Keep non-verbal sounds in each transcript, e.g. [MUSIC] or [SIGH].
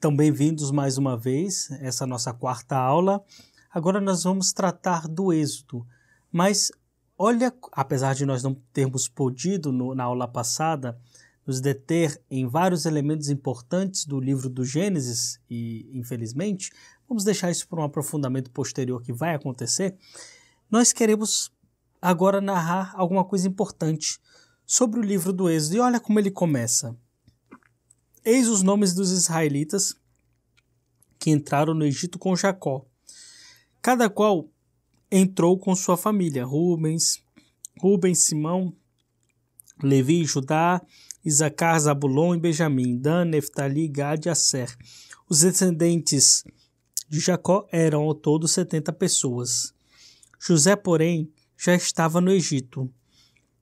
Então, bem-vindos mais uma vez, essa nossa quarta aula. Agora nós vamos tratar do êxodo. Mas olha, apesar de nós não termos podido no, na aula passada nos deter em vários elementos importantes do livro do Gênesis, e infelizmente, vamos deixar isso para um aprofundamento posterior que vai acontecer, nós queremos agora narrar alguma coisa importante sobre o livro do Êxodo. E olha como ele começa. Eis os nomes dos israelitas que entraram no Egito com Jacó. Cada qual entrou com sua família: Rubens, Rubens, Simão, Levi, Judá, Isacar, Zabulon e Benjamim, Dan, Neftali, Gad e Asser. Os descendentes de Jacó eram ao todo setenta pessoas. José, porém, já estava no Egito.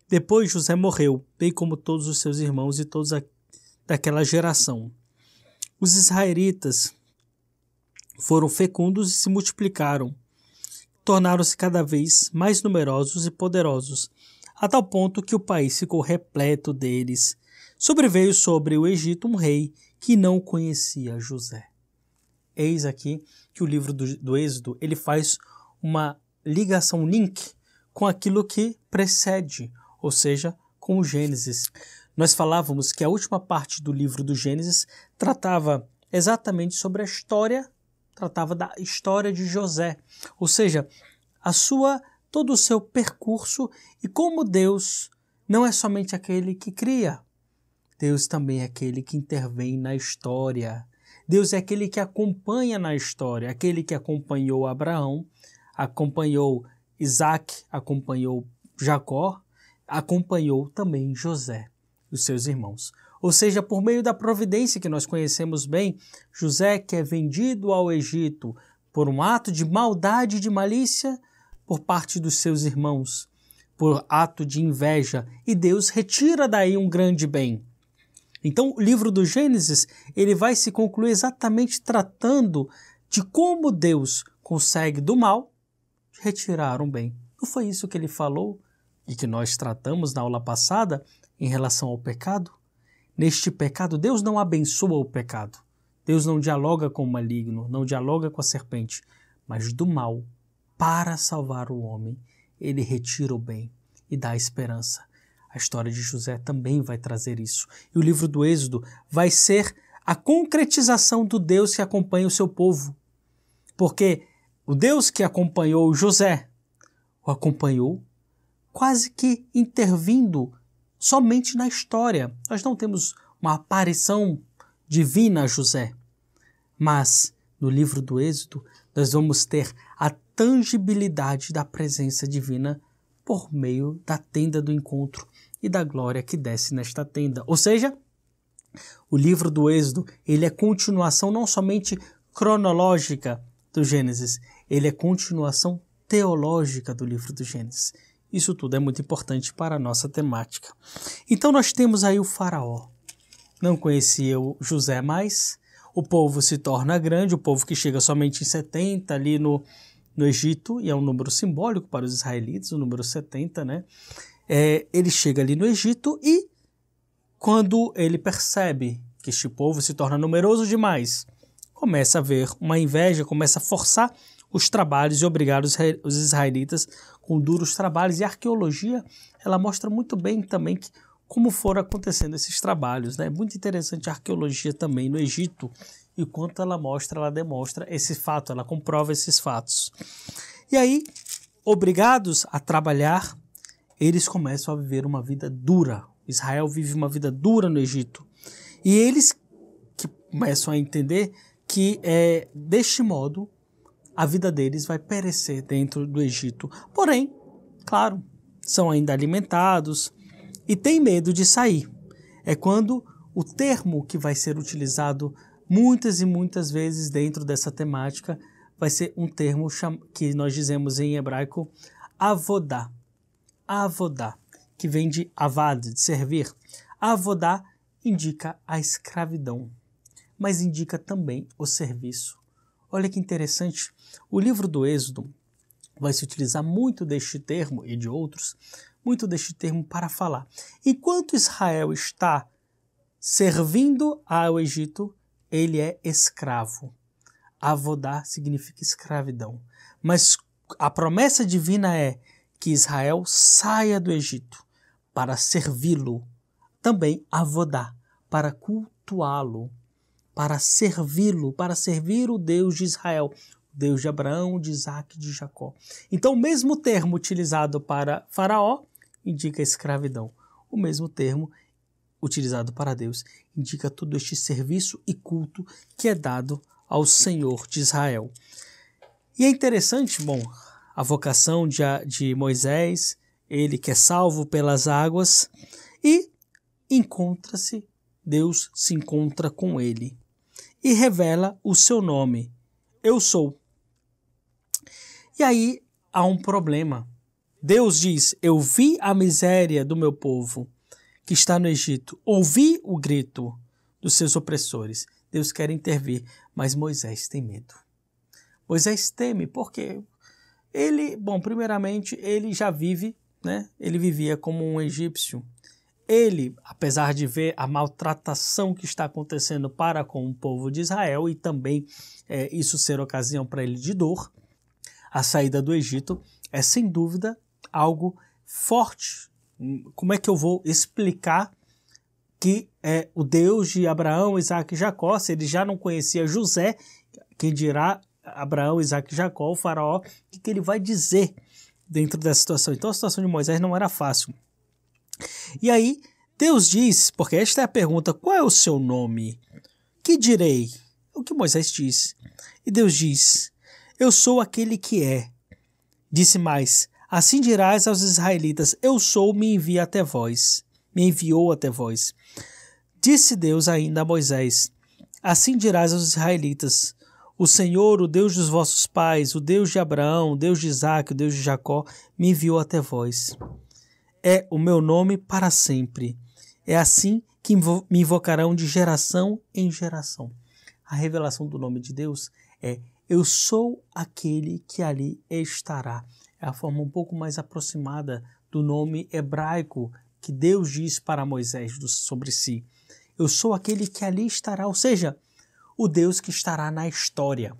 Depois José morreu, bem como todos os seus irmãos e todos aqueles daquela geração. Os israelitas foram fecundos e se multiplicaram, tornaram-se cada vez mais numerosos e poderosos, a tal ponto que o país ficou repleto deles. Sobreveio sobre o Egito um rei que não conhecia José. Eis aqui que o livro do, do Êxodo ele faz uma ligação, um link com aquilo que precede, ou seja, com o Gênesis. Nós falávamos que a última parte do livro do Gênesis tratava exatamente sobre a história, tratava da história de José, ou seja, a sua todo o seu percurso e como Deus não é somente aquele que cria, Deus também é aquele que intervém na história. Deus é aquele que acompanha na história, aquele que acompanhou Abraão, acompanhou Isaac, acompanhou Jacó, acompanhou também José dos seus irmãos. Ou seja, por meio da providência que nós conhecemos bem, José, que é vendido ao Egito por um ato de maldade e de malícia por parte dos seus irmãos, por ato de inveja, e Deus retira daí um grande bem. Então, o livro do Gênesis, ele vai se concluir exatamente tratando de como Deus consegue do mal retirar um bem. Não foi isso que ele falou e que nós tratamos na aula passada em relação ao pecado. Neste pecado, Deus não abençoa o pecado. Deus não dialoga com o maligno, não dialoga com a serpente, mas do mal, para salvar o homem, ele retira o bem e dá a esperança. A história de José também vai trazer isso. E o livro do Êxodo vai ser a concretização do Deus que acompanha o seu povo. Porque o Deus que acompanhou José o acompanhou quase que intervindo somente na história. Nós não temos uma aparição divina a José. Mas no livro do Êxodo, nós vamos ter a tangibilidade da presença divina por meio da tenda do encontro e da glória que desce nesta tenda. Ou seja, o livro do Êxodo, ele é continuação não somente cronológica do Gênesis, ele é continuação teológica do livro do Gênesis. Isso tudo é muito importante para a nossa temática. Então nós temos aí o faraó. Não conhecia o José mais. O povo se torna grande, o povo que chega somente em 70 ali no, no Egito, e é um número simbólico para os israelitas, o número 70, né? É, ele chega ali no Egito e quando ele percebe que este povo se torna numeroso demais, começa a haver uma inveja, começa a forçar os trabalhos e obrigar os israelitas com duros trabalhos. E a arqueologia ela mostra muito bem também que, como foram acontecendo esses trabalhos. Né? É muito interessante a arqueologia também no Egito e quanto ela mostra, ela demonstra esse fato, ela comprova esses fatos. E aí, obrigados a trabalhar, eles começam a viver uma vida dura. Israel vive uma vida dura no Egito. E eles que começam a entender que é, deste modo a vida deles vai perecer dentro do Egito. Porém, claro, são ainda alimentados e têm medo de sair. É quando o termo que vai ser utilizado muitas e muitas vezes dentro dessa temática vai ser um termo que nós dizemos em hebraico avodá. Avodá, que vem de avad, de servir. Avodá indica a escravidão, mas indica também o serviço. Olha que interessante, o livro do Êxodo vai se utilizar muito deste termo e de outros, muito deste termo para falar. Enquanto Israel está servindo ao Egito, ele é escravo. Avodar significa escravidão. Mas a promessa divina é que Israel saia do Egito para servi-lo, também avodar, para cultuá-lo, para servi-lo, para servir o Deus de Israel, o Deus de Abraão, de Isaac e de Jacó. Então, o mesmo termo utilizado para Faraó indica escravidão. O mesmo termo utilizado para Deus indica todo este serviço e culto que é dado ao Senhor de Israel. E é interessante, bom, a vocação de, de Moisés, ele que é salvo pelas águas, e encontra-se, Deus se encontra com ele e revela o seu nome: Eu sou. E aí há um problema. Deus diz: Eu vi a miséria do meu povo que está no Egito, ouvi o grito dos seus opressores. Deus quer intervir, mas Moisés tem medo. Moisés teme porque ele, bom, primeiramente ele já vive, né? Ele vivia como um egípcio, ele, apesar de ver a maltratação que está acontecendo para com o povo de Israel e também é, isso ser ocasião para ele de dor, a saída do Egito é sem dúvida algo forte. Hum, como é que eu vou explicar que é o Deus de Abraão, Isaac e Jacó, se ele já não conhecia José, quem dirá Abraão, Isaac e Jacó, o faraó, o que, que ele vai dizer dentro dessa situação? Então a situação de Moisés não era fácil. E aí, Deus diz, porque esta é a pergunta: qual é o seu nome? Que direi? O que Moisés diz. E Deus diz: Eu sou aquele que é. Disse mais: Assim dirás aos israelitas: Eu sou, me envia até vós. Me enviou até vós. Disse Deus ainda a Moisés: Assim dirás aos israelitas: O Senhor, o Deus dos vossos pais, o Deus de Abraão, o Deus de Isaac, o Deus de Jacó, me enviou até vós é o meu nome para sempre. É assim que me invocarão de geração em geração. A revelação do nome de Deus é eu sou aquele que ali estará. É a forma um pouco mais aproximada do nome hebraico que Deus diz para Moisés sobre si. Eu sou aquele que ali estará, ou seja, o Deus que estará na história.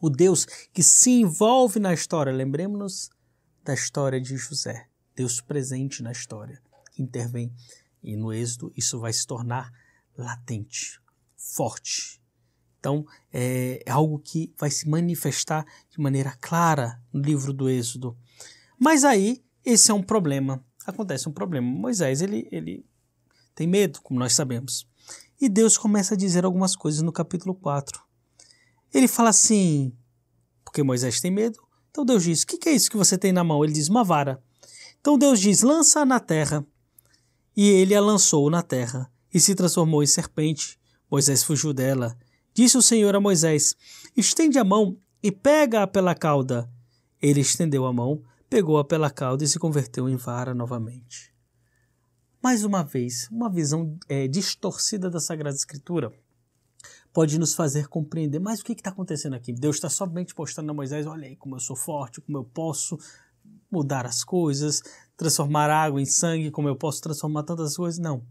O Deus que se envolve na história. Lembremos-nos da história de José. Deus presente na história, que intervém. E no Êxodo isso vai se tornar latente, forte. Então, é, é algo que vai se manifestar de maneira clara no livro do Êxodo. Mas aí, esse é um problema. Acontece um problema. Moisés, ele, ele tem medo, como nós sabemos. E Deus começa a dizer algumas coisas no capítulo 4. Ele fala assim, porque Moisés tem medo. Então Deus diz: O que, que é isso que você tem na mão? Ele diz: Uma vara. Então Deus diz: lança na terra. E ele a lançou na terra e se transformou em serpente. Moisés fugiu dela. Disse o Senhor a Moisés: estende a mão e pega-a pela cauda. Ele estendeu a mão, pegou-a pela cauda e se converteu em vara novamente. Mais uma vez, uma visão é, distorcida da Sagrada Escritura pode nos fazer compreender. Mas o que está acontecendo aqui? Deus está somente postando a Moisés: olha aí como eu sou forte, como eu posso, mudar as coisas, transformar água em sangue, como eu posso transformar tantas coisas. Não.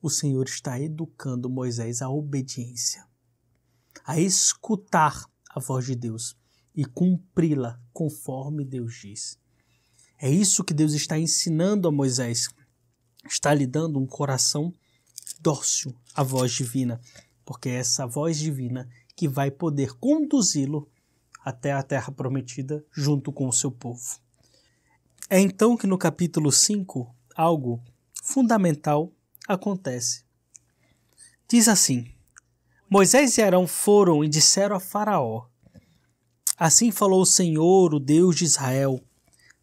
O Senhor está educando Moisés à obediência, a escutar a voz de Deus e cumpri-la conforme Deus diz. É isso que Deus está ensinando a Moisés. Está lhe dando um coração dócil à voz divina, porque é essa voz divina que vai poder conduzi-lo até a terra prometida junto com o seu povo. É então que no capítulo 5 algo fundamental acontece. Diz assim: Moisés e Arão foram e disseram a Faraó: Assim falou o Senhor, o Deus de Israel: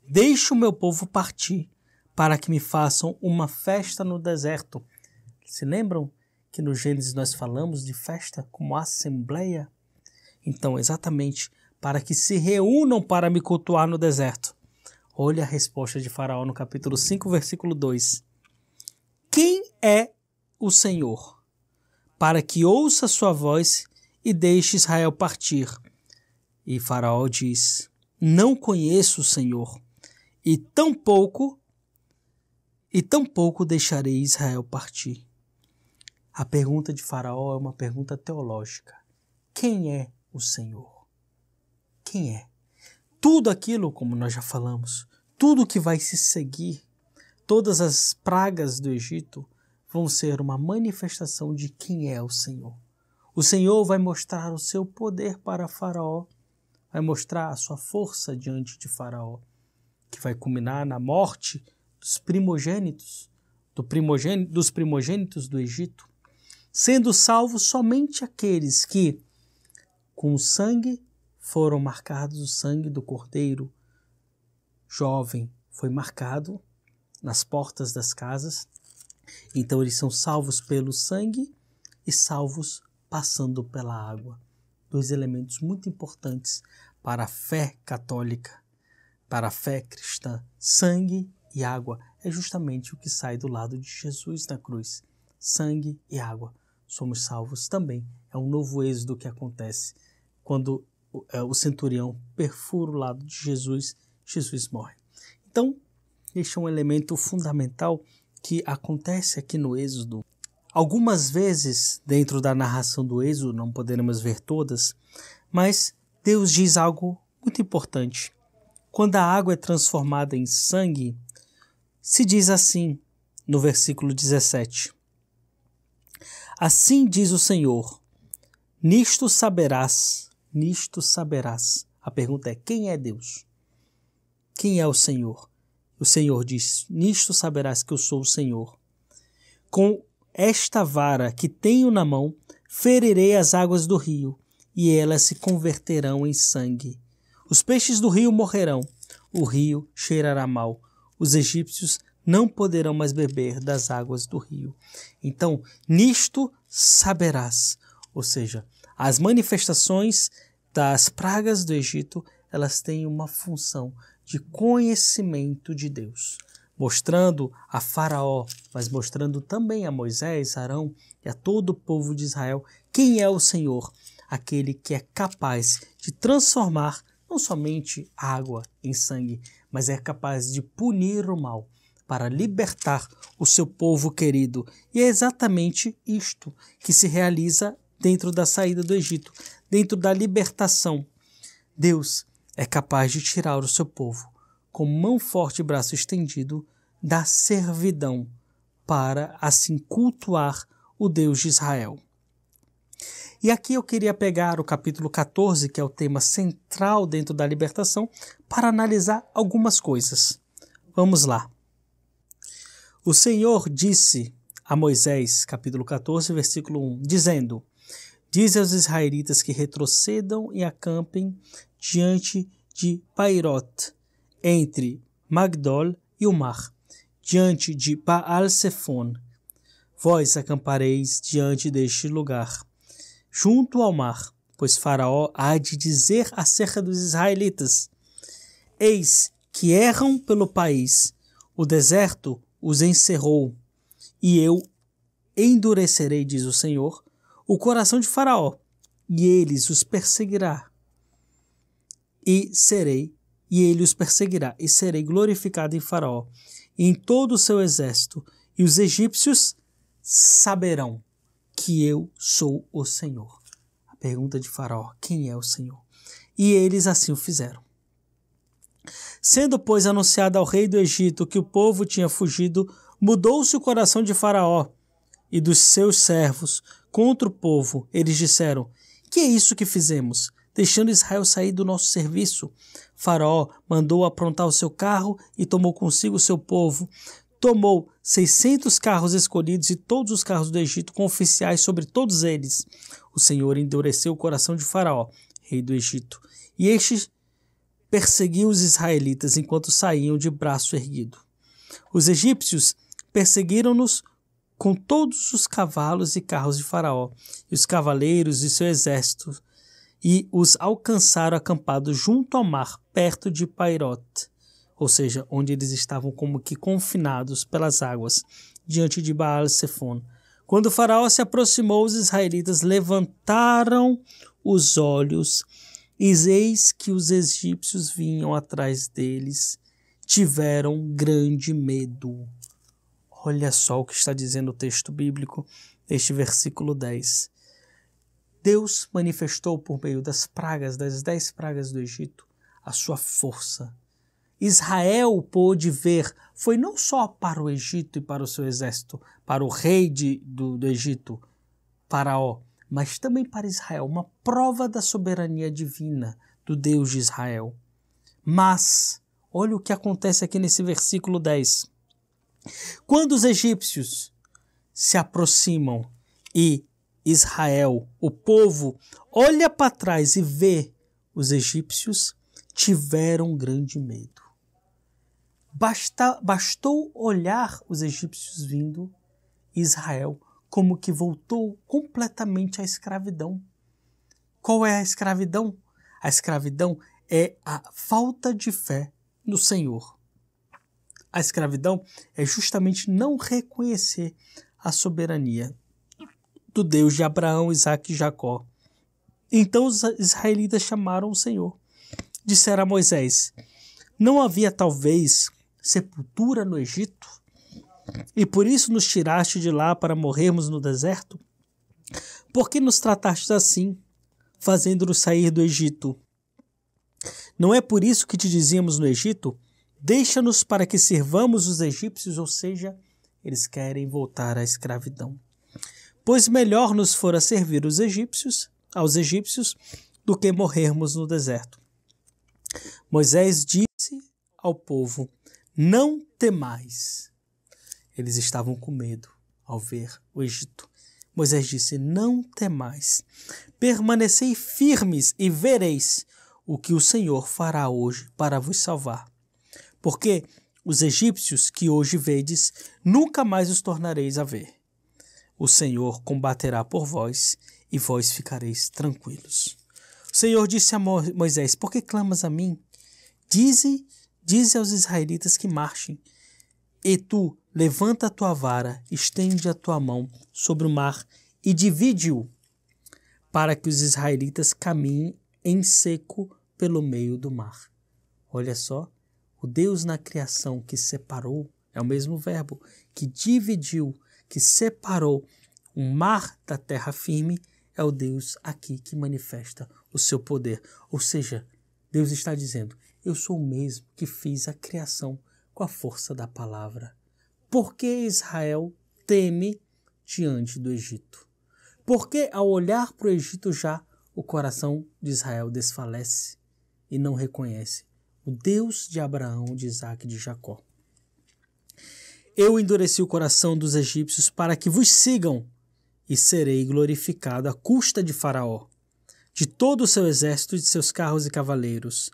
Deixe o meu povo partir, para que me façam uma festa no deserto. Se lembram que no Gênesis nós falamos de festa como assembleia? Então, exatamente, para que se reúnam para me cultuar no deserto. Olha a resposta de Faraó no capítulo 5, versículo 2. Quem é o Senhor? Para que ouça sua voz e deixe Israel partir. E Faraó diz: Não conheço o Senhor, e tampouco e tampouco deixarei Israel partir. A pergunta de Faraó é uma pergunta teológica. Quem é o Senhor? quem é. Tudo aquilo, como nós já falamos, tudo que vai se seguir, todas as pragas do Egito vão ser uma manifestação de quem é o Senhor. O Senhor vai mostrar o seu poder para Faraó, vai mostrar a sua força diante de Faraó, que vai culminar na morte dos primogênitos, do primogên dos primogênitos do Egito, sendo salvos somente aqueles que, com o sangue foram marcados o sangue do cordeiro jovem, foi marcado nas portas das casas. Então eles são salvos pelo sangue e salvos passando pela água. Dois elementos muito importantes para a fé católica, para a fé cristã. Sangue e água é justamente o que sai do lado de Jesus na cruz. Sangue e água. Somos salvos também. É um novo êxodo que acontece quando é, o centurião perfura o lado de Jesus, Jesus morre. Então, este é um elemento fundamental que acontece aqui no Êxodo. Algumas vezes, dentro da narração do Êxodo, não poderemos ver todas, mas Deus diz algo muito importante. Quando a água é transformada em sangue, se diz assim no versículo 17: Assim diz o Senhor: Nisto saberás nisto saberás. A pergunta é: quem é Deus? Quem é o Senhor? O Senhor diz: Nisto saberás que eu sou o Senhor. Com esta vara que tenho na mão, ferirei as águas do rio, e elas se converterão em sangue. Os peixes do rio morrerão, o rio cheirará mal. Os egípcios não poderão mais beber das águas do rio. Então, nisto saberás. Ou seja, as manifestações das pragas do Egito, elas têm uma função de conhecimento de Deus, mostrando a Faraó, mas mostrando também a Moisés, Arão e a todo o povo de Israel quem é o Senhor, aquele que é capaz de transformar não somente água em sangue, mas é capaz de punir o mal para libertar o seu povo querido. E é exatamente isto que se realiza dentro da saída do Egito, dentro da libertação. Deus é capaz de tirar o seu povo, com mão forte e braço estendido, da servidão, para assim cultuar o Deus de Israel. E aqui eu queria pegar o capítulo 14, que é o tema central dentro da libertação, para analisar algumas coisas. Vamos lá. O Senhor disse a Moisés, capítulo 14, versículo 1, dizendo: Diz aos israelitas que retrocedam e acampem diante de Pairot, entre Magdol e o mar, diante de Baal-Sefon. Vós acampareis diante deste lugar, junto ao mar, pois Faraó há de dizer acerca dos israelitas: Eis que erram pelo país, o deserto os encerrou, e eu endurecerei, diz o Senhor, o coração de Faraó, e eles os perseguirá. E serei, e ele os perseguirá, e serei glorificado em Faraó, e em todo o seu exército, e os egípcios saberão que eu sou o Senhor. A pergunta de Faraó: quem é o Senhor? E eles assim o fizeram. Sendo, pois, anunciado ao rei do Egito que o povo tinha fugido, mudou-se o coração de Faraó e dos seus servos contra o povo, eles disseram: Que é isso que fizemos? Deixando Israel sair do nosso serviço. Faraó mandou aprontar o seu carro e tomou consigo o seu povo. Tomou seiscentos carros escolhidos e todos os carros do Egito com oficiais sobre todos eles. O Senhor endureceu o coração de Faraó, rei do Egito, e este perseguiu os israelitas enquanto saíam de braço erguido. Os egípcios perseguiram-nos com todos os cavalos e carros de Faraó, e os cavaleiros e seu exército, e os alcançaram acampados junto ao mar, perto de Pairot, ou seja, onde eles estavam como que confinados pelas águas, diante de Baal-Sefon. Quando Faraó se aproximou, os israelitas levantaram os olhos, e eis que os egípcios vinham atrás deles. Tiveram grande medo. Olha só o que está dizendo o texto bíblico, este versículo 10. Deus manifestou por meio das pragas, das dez pragas do Egito, a sua força. Israel pôde ver, foi não só para o Egito e para o seu exército, para o rei de, do, do Egito, Faraó, mas também para Israel, uma prova da soberania divina do Deus de Israel. Mas, olha o que acontece aqui nesse versículo 10. Quando os egípcios se aproximam e Israel, o povo, olha para trás e vê os egípcios, tiveram grande medo. Basta, bastou olhar os egípcios vindo, Israel como que voltou completamente à escravidão. Qual é a escravidão? A escravidão é a falta de fé no Senhor a escravidão é justamente não reconhecer a soberania do Deus de Abraão, Isaac e Jacó. Então os israelitas chamaram o Senhor. Disseram a Moisés: Não havia talvez sepultura no Egito? E por isso nos tiraste de lá para morrermos no deserto? Por que nos trataste assim, fazendo-nos sair do Egito? Não é por isso que te dizíamos no Egito: Deixa-nos para que sirvamos os egípcios, ou seja, eles querem voltar à escravidão. Pois melhor nos fora servir os egípcios, aos egípcios, do que morrermos no deserto. Moisés disse ao povo: Não temais. Eles estavam com medo ao ver o Egito. Moisés disse: Não temais. Permanecei firmes e vereis o que o Senhor fará hoje para vos salvar porque os egípcios que hoje vedes, nunca mais os tornareis a ver. O Senhor combaterá por vós, e vós ficareis tranquilos. O Senhor disse a Moisés: Por que clamas a mim? Dize, dize aos israelitas que marchem. E tu, levanta a tua vara, estende a tua mão sobre o mar e divide-o, para que os israelitas caminhem em seco pelo meio do mar. Olha só, o Deus na criação que separou é o mesmo verbo que dividiu, que separou o mar da terra firme, é o Deus aqui que manifesta o seu poder. Ou seja, Deus está dizendo: Eu sou o mesmo que fiz a criação com a força da palavra. Por que Israel teme diante do Egito? Porque ao olhar para o Egito já, o coração de Israel desfalece e não reconhece o Deus de Abraão, de Isaac e de Jacó. Eu endureci o coração dos egípcios para que vos sigam, e serei glorificado à custa de Faraó, de todo o seu exército e de seus carros e cavaleiros.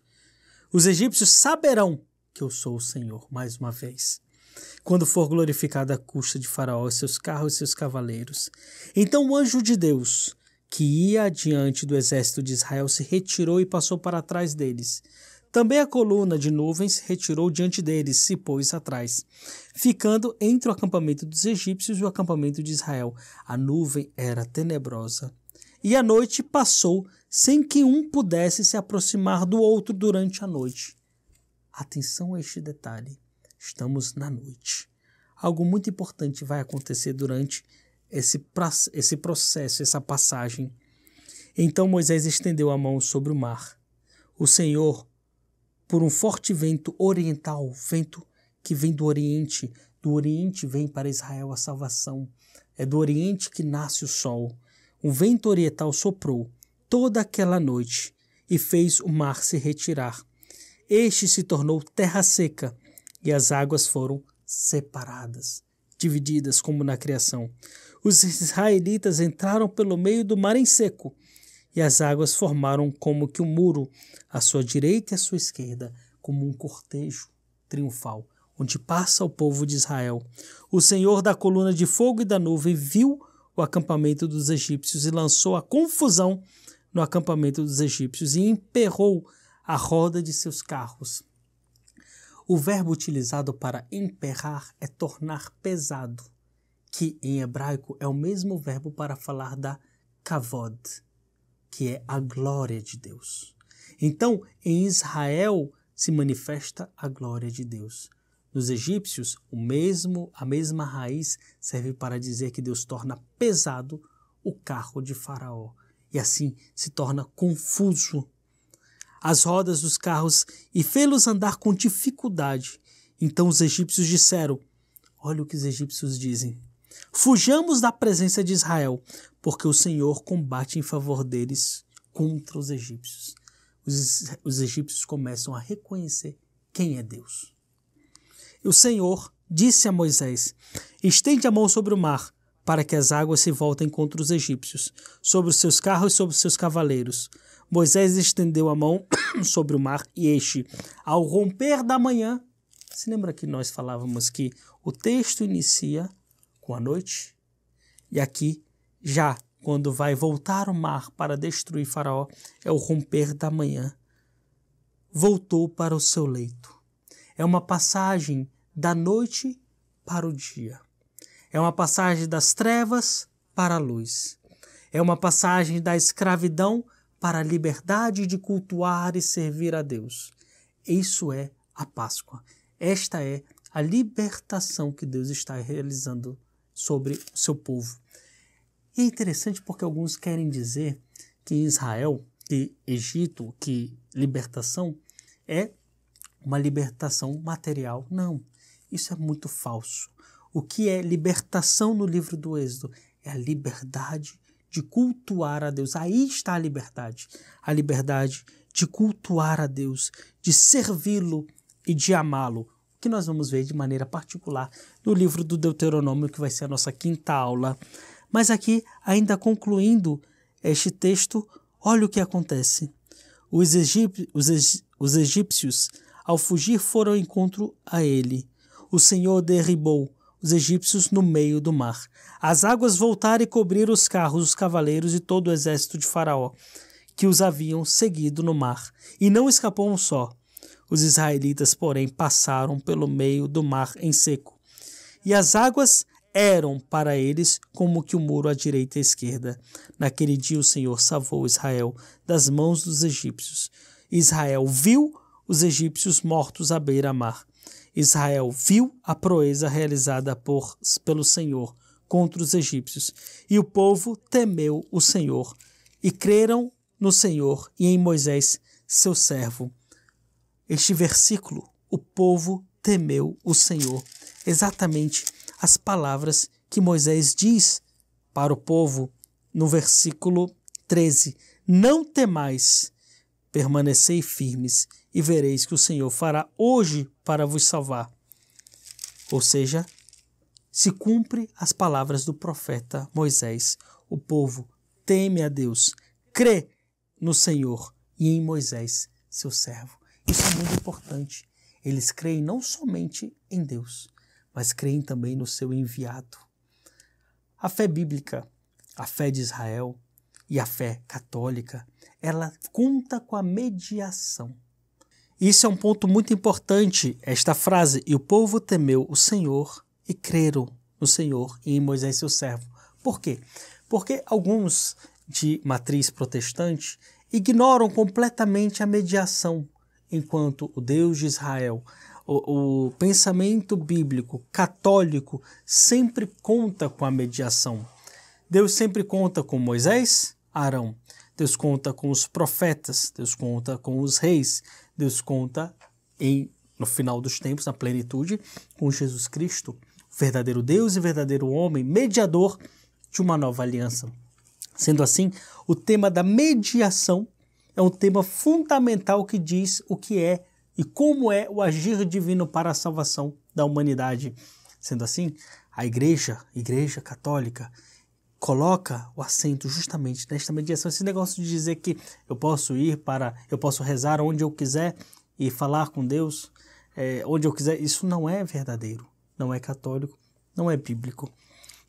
Os egípcios saberão que eu sou o Senhor, mais uma vez, quando for glorificado à custa de Faraó, seus carros e seus cavaleiros. Então o anjo de Deus, que ia adiante do exército de Israel, se retirou e passou para trás deles também a coluna de nuvens retirou diante deles, se pôs atrás, ficando entre o acampamento dos egípcios e o acampamento de Israel. A nuvem era tenebrosa. E a noite passou sem que um pudesse se aproximar do outro durante a noite. Atenção a este detalhe. Estamos na noite. Algo muito importante vai acontecer durante esse, esse processo, essa passagem. Então Moisés estendeu a mão sobre o mar. O Senhor por um forte vento oriental, vento que vem do Oriente. Do Oriente vem para Israel a salvação. É do Oriente que nasce o sol. Um vento oriental soprou toda aquela noite e fez o mar se retirar. Este se tornou terra seca e as águas foram separadas, divididas como na criação. Os israelitas entraram pelo meio do mar em seco e as águas formaram como que um muro à sua direita e à sua esquerda, como um cortejo triunfal, onde passa o povo de Israel. O Senhor da coluna de fogo e da nuvem viu o acampamento dos egípcios e lançou a confusão no acampamento dos egípcios e emperrou a roda de seus carros. O verbo utilizado para emperrar é tornar pesado, que em hebraico é o mesmo verbo para falar da kavod, que é a glória de Deus. Então, em Israel se manifesta a glória de Deus. Nos egípcios, o mesmo, a mesma raiz serve para dizer que Deus torna pesado o carro de Faraó e assim se torna confuso as rodas dos carros e fê-los andar com dificuldade. Então os egípcios disseram: Olha o que os egípcios dizem. Fujamos da presença de Israel, porque o Senhor combate em favor deles contra os egípcios. Os, os egípcios começam a reconhecer quem é Deus. E o Senhor disse a Moisés: Estende a mão sobre o mar, para que as águas se voltem contra os egípcios, sobre os seus carros e sobre os seus cavaleiros. Moisés estendeu a mão [COUGHS] sobre o mar e este, ao romper da manhã, se lembra que nós falávamos que o texto inicia com a noite. E aqui, já quando vai voltar o mar para destruir Faraó, é o romper da manhã. Voltou para o seu leito. É uma passagem da noite para o dia. É uma passagem das trevas para a luz. É uma passagem da escravidão para a liberdade de cultuar e servir a Deus. Isso é a Páscoa. Esta é a libertação que Deus está realizando sobre o seu povo. E é interessante porque alguns querem dizer que Israel, que Egito, que libertação é uma libertação material. Não, isso é muito falso. O que é libertação no livro do Êxodo? É a liberdade de cultuar a Deus. Aí está a liberdade. A liberdade de cultuar a Deus, de servi-lo e de amá-lo que nós vamos ver de maneira particular no livro do Deuteronômio, que vai ser a nossa quinta aula. Mas aqui, ainda concluindo este texto, olha o que acontece. Os, egíp os, eg os egípcios, ao fugir, foram ao encontro a ele. O Senhor derribou os egípcios no meio do mar. As águas voltaram e cobriram os carros, os cavaleiros e todo o exército de Faraó, que os haviam seguido no mar. E não escapou um só. Os israelitas, porém, passaram pelo meio do mar em seco, e as águas eram para eles como que o muro à direita e à esquerda. Naquele dia o Senhor salvou Israel das mãos dos egípcios. Israel viu os egípcios mortos à beira-mar. Israel viu a proeza realizada por, pelo Senhor contra os egípcios, e o povo temeu o Senhor, e creram no Senhor e em Moisés, seu servo este versículo, o povo temeu o Senhor. Exatamente as palavras que Moisés diz para o povo no versículo 13: Não temais, permanecei firmes, e vereis que o Senhor fará hoje para vos salvar. Ou seja, se cumpre as palavras do profeta Moisés. O povo teme a Deus, crê no Senhor e em Moisés, seu servo. Isso é muito importante. Eles creem não somente em Deus, mas creem também no seu enviado. A fé bíblica, a fé de Israel e a fé católica, ela conta com a mediação. Isso é um ponto muito importante, esta frase. E o povo temeu o Senhor e creram no Senhor e em Moisés, seu servo. Por quê? Porque alguns de matriz protestante ignoram completamente a mediação enquanto o Deus de Israel. O, o pensamento bíblico católico sempre conta com a mediação. Deus sempre conta com Moisés, Arão. Deus conta com os profetas, Deus conta com os reis, Deus conta em no final dos tempos, na plenitude, com Jesus Cristo, verdadeiro Deus e verdadeiro homem, mediador de uma nova aliança. Sendo assim, o tema da mediação é um tema fundamental que diz o que é e como é o agir divino para a salvação da humanidade. Sendo assim, a igreja, igreja católica, coloca o acento justamente nesta mediação. Esse negócio de dizer que eu posso ir para, eu posso rezar onde eu quiser e falar com Deus é, onde eu quiser, isso não é verdadeiro, não é católico, não é bíblico.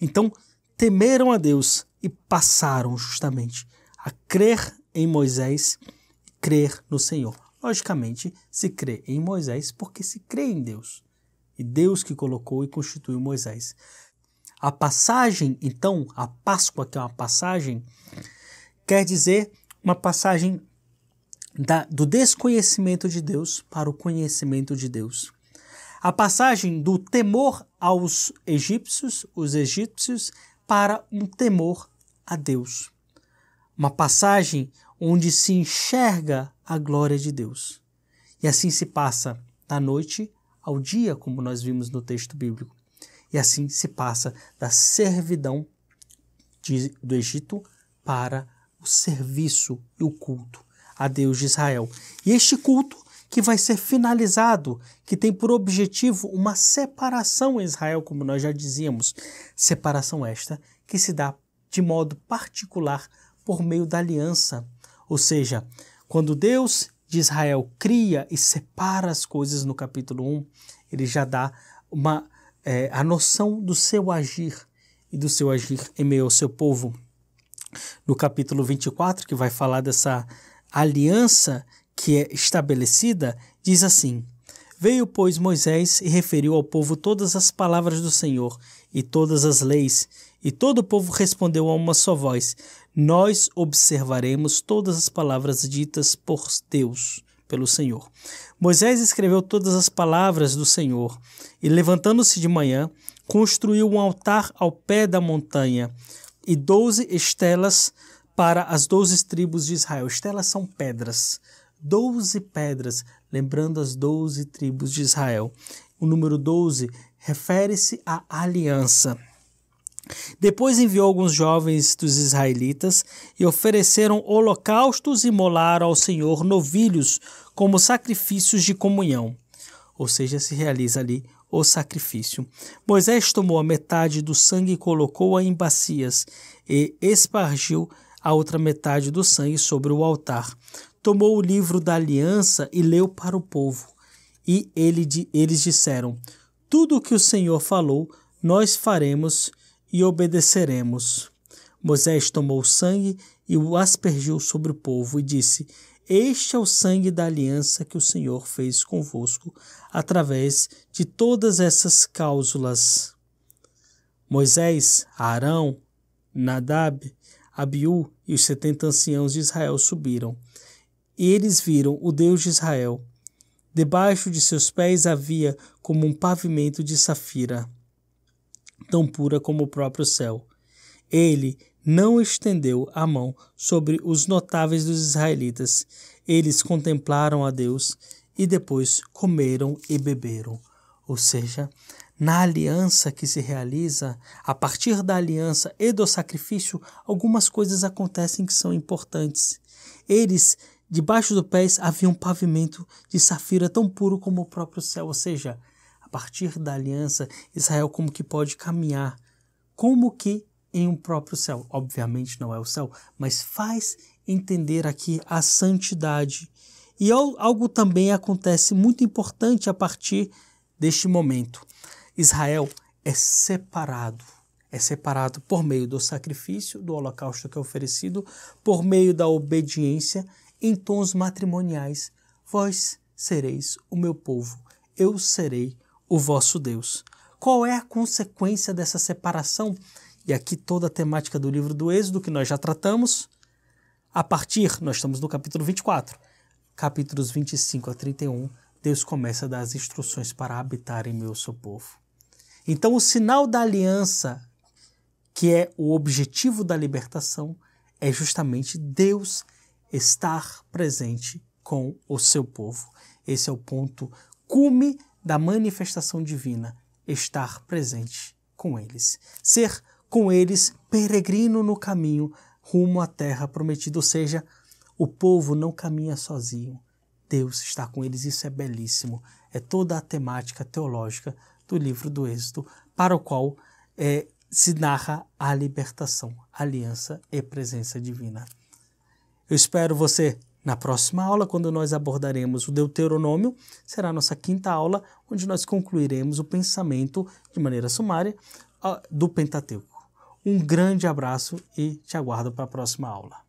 Então, temeram a Deus e passaram justamente a crer em Moisés, crer no Senhor. Logicamente, se crê em Moisés porque se crê em Deus. E Deus que colocou e constituiu Moisés. A passagem, então, a Páscoa, que é uma passagem, quer dizer uma passagem da, do desconhecimento de Deus para o conhecimento de Deus. A passagem do temor aos egípcios, os egípcios, para um temor a Deus. Uma passagem, onde se enxerga a glória de Deus. E assim se passa da noite ao dia, como nós vimos no texto bíblico. E assim se passa da servidão de, do Egito para o serviço e o culto a Deus de Israel. E este culto que vai ser finalizado, que tem por objetivo uma separação em Israel, como nós já dizíamos, separação esta que se dá de modo particular por meio da aliança ou seja, quando Deus de Israel cria e separa as coisas no capítulo 1, ele já dá uma, é, a noção do seu agir e do seu agir em meio ao seu povo. No capítulo 24, que vai falar dessa aliança que é estabelecida, diz assim: Veio, pois, Moisés e referiu ao povo todas as palavras do Senhor e todas as leis, e todo o povo respondeu a uma só voz: nós observaremos todas as palavras ditas por Deus, pelo Senhor. Moisés escreveu todas as palavras do Senhor e, levantando-se de manhã, construiu um altar ao pé da montanha e doze estelas para as doze tribos de Israel. Estelas são pedras, doze pedras, lembrando as doze tribos de Israel. O número doze refere-se à aliança. Depois enviou alguns jovens dos israelitas e ofereceram holocaustos e molaram ao Senhor novilhos como sacrifícios de comunhão. Ou seja, se realiza ali o sacrifício. Moisés tomou a metade do sangue e colocou-a em bacias e espargiu a outra metade do sangue sobre o altar. Tomou o livro da aliança e leu para o povo. E ele, eles disseram: Tudo o que o Senhor falou, nós faremos e obedeceremos. Moisés tomou o sangue e o aspergiu sobre o povo e disse: Este é o sangue da aliança que o Senhor fez convosco através de todas essas cláusulas. Moisés, Arão, Nadab, Abiú e os setenta anciãos de Israel subiram. E eles viram o Deus de Israel. Debaixo de seus pés havia como um pavimento de safira tão pura como o próprio céu. Ele não estendeu a mão sobre os notáveis dos israelitas. Eles contemplaram a Deus e depois comeram e beberam. Ou seja, na aliança que se realiza, a partir da aliança e do sacrifício, algumas coisas acontecem que são importantes. Eles, debaixo dos pés, havia um pavimento de safira tão puro como o próprio céu, ou seja, a partir da aliança, Israel como que pode caminhar, como que em um próprio céu. Obviamente não é o céu, mas faz entender aqui a santidade. E algo também acontece muito importante a partir deste momento. Israel é separado. É separado por meio do sacrifício, do holocausto que é oferecido, por meio da obediência em tons matrimoniais. Vós sereis o meu povo, eu serei o vosso Deus. Qual é a consequência dessa separação? E aqui toda a temática do livro do Êxodo, que nós já tratamos, a partir, nós estamos no capítulo 24, capítulos 25 a 31, Deus começa a dar as instruções para habitar em meu seu povo. Então, o sinal da aliança, que é o objetivo da libertação, é justamente Deus estar presente com o seu povo. Esse é o ponto cume da manifestação divina, estar presente com eles, ser com eles peregrino no caminho rumo à terra prometida, ou seja, o povo não caminha sozinho. Deus está com eles, isso é belíssimo. É toda a temática teológica do livro do Êxodo, para o qual é, se narra a libertação, aliança e presença divina. Eu espero você na próxima aula, quando nós abordaremos o Deuteronômio, será a nossa quinta aula, onde nós concluiremos o pensamento, de maneira sumária, do Pentateuco. Um grande abraço e te aguardo para a próxima aula.